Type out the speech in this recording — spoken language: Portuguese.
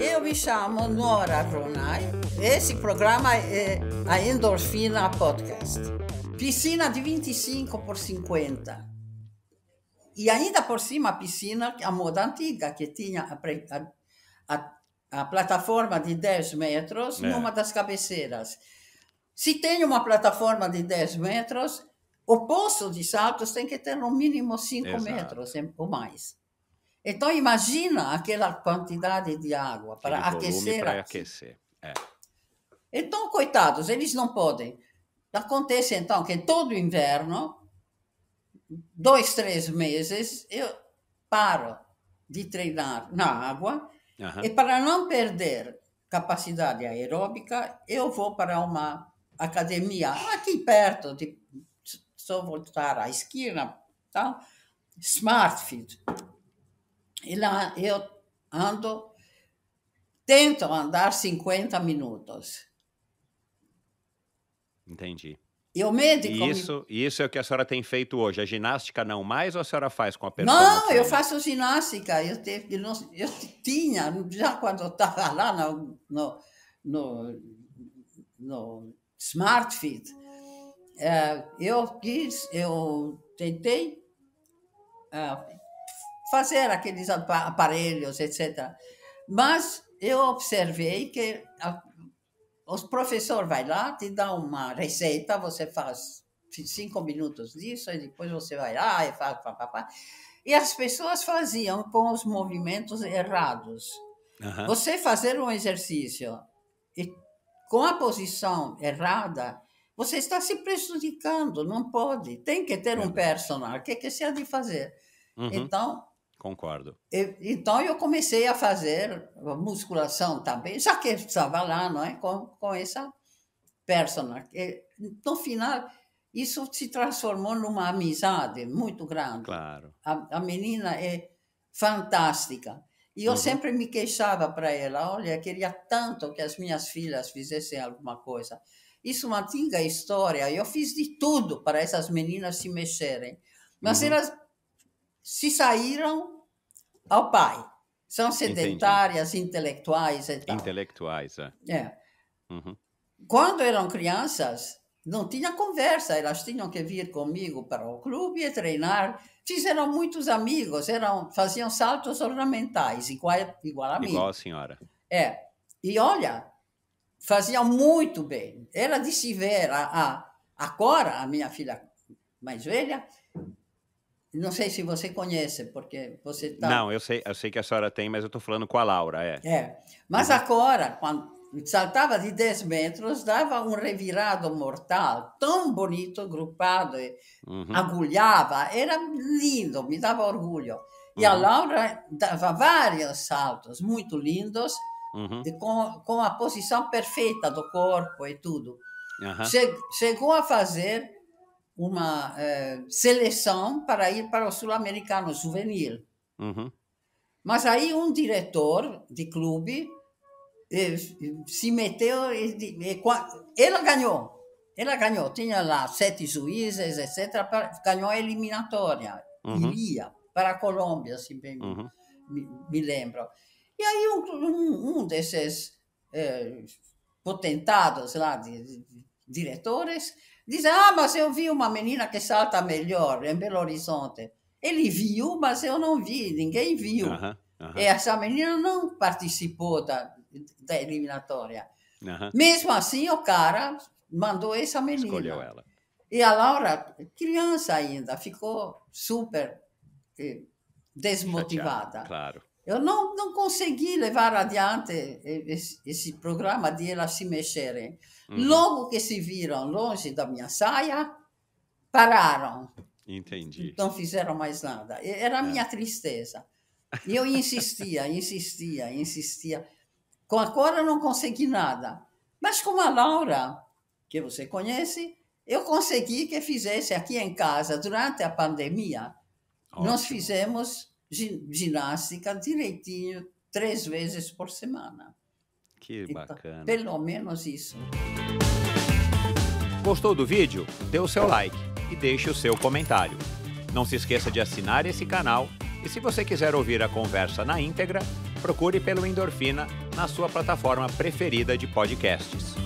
Eu me chamo Nora Brunai. Esse programa é a Endorfina Podcast. Piscina de 25 por 50. E ainda por cima a piscina, a moda antiga, que tinha a, a, a plataforma de 10 metros é. numa das cabeceiras. Se tem uma plataforma de 10 metros, o poço de saltos tem que ter no mínimo 5 Exato. metros ou mais. Então, imagina aquela quantidade de água para Aquele aquecer. Para aquecer. É. Então, coitados, eles não podem. Acontece então que todo inverno, dois, três meses, eu paro de treinar na água uhum. e para não perder capacidade aeróbica, eu vou para uma academia aqui perto, de, só voltar à esquina, Smartfield Smart Fit. E lá eu ando, tento andar 50 minutos. Entendi. E o médico. E isso, me... isso é o que a senhora tem feito hoje. A ginástica não mais ou a senhora faz com a pessoa? Não, eu faço ginástica. Eu, te, eu, não, eu tinha, já quando estava lá no, no, no, no Smart Fit, eh, eu quis, eu tentei eh, fazer aqueles aparelhos, etc. Mas eu observei que a, os professor vai lá, te dá uma receita, você faz cinco minutos disso, e depois você vai lá e faz papapá. E as pessoas faziam com os movimentos errados. Uhum. Você fazer um exercício e com a posição errada, você está se prejudicando, não pode. Tem que ter um é. personal, o que, que se há de fazer? Uhum. Então, Concordo. E, então eu comecei a fazer musculação também, já que estava lá, não é? Com, com essa persona. E, no final, isso se transformou numa amizade muito grande. Claro. A, a menina é fantástica. E eu uhum. sempre me queixava para ela: olha, queria tanto que as minhas filhas fizessem alguma coisa. Isso é uma antiga história. Eu fiz de tudo para essas meninas se mexerem. Mas uhum. elas se saíram ao pai. São sedentárias, Entendi. intelectuais e tal. Intelectuais, é. é. Uhum. Quando eram crianças, não tinha conversa, elas tinham que vir comigo para o clube e treinar. Fizeram muitos amigos, eram, faziam saltos ornamentais, igual, igual a mim. Igual a senhora. É. E olha, faziam muito bem. Ela de se ver, a, a, a minha filha mais velha, não sei se você conhece, porque você está. Não, eu sei, eu sei que a senhora tem, mas eu estou falando com a Laura, é. É. Mas uhum. agora, quando saltava de 10 metros, dava um revirado mortal, tão bonito, grupado, uhum. agulhava, era lindo, me dava orgulho. E uhum. a Laura dava vários saltos, muito lindos, uhum. com, com a posição perfeita do corpo e tudo. Che chegou a fazer uma eh, seleção para ir para o Sul-Americano Juvenil. Uhum. Mas aí um diretor de clube eh, se meteu e, e, ela ganhou. Ela ganhou, tinha lá sete juízes, etc. Para, ganhou a eliminatória, uhum. iria para a Colômbia, se bem uhum. me, me, lembro. E aí um, um desses eh, potentados lá, de, de, de diretores, Diz, ah, mas eu vi uma menina que salta melhor em Belo Horizonte. Ele viu, mas eu não vi, ninguém viu. Uhum, uhum. Essa menina não participou da, da eliminatória. Uhum. Mesmo assim, o cara mandou essa menina. Escolheu ela. E a Laura, criança ainda, ficou super eh, desmotivada. Chateada, claro. Eu não, não consegui levar adiante esse, programa de elas se mexerem. Uhum. Logo que se viram longe da minha saia, pararam. Entendi. Não fizeram mais nada. Era a é. minha tristeza. eu insistia, insistia, insistia. Com a Cora não consegui nada. Mas com a Laura, que você conhece, eu consegui que fizesse aqui em casa, durante a pandemia, Ótimo. nós fizemos ginástica direitinho, três vezes por semana. Que então, bacana. Pelo menos isso. Gostou do vídeo? Dê o seu like e deixe o seu comentário. Não se esqueça de assinar esse canal e se você quiser ouvir a conversa na íntegra, procure pelo Endorfina na sua plataforma preferida de podcasts.